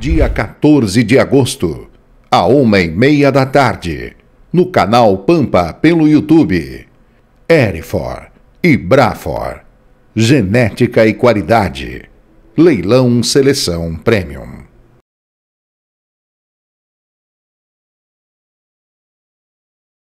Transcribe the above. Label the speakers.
Speaker 1: dia 14 de agosto, a uma e meia da tarde, no canal Pampa pelo YouTube. Erifor e Brafor. Genética e qualidade. Leilão Seleção Premium.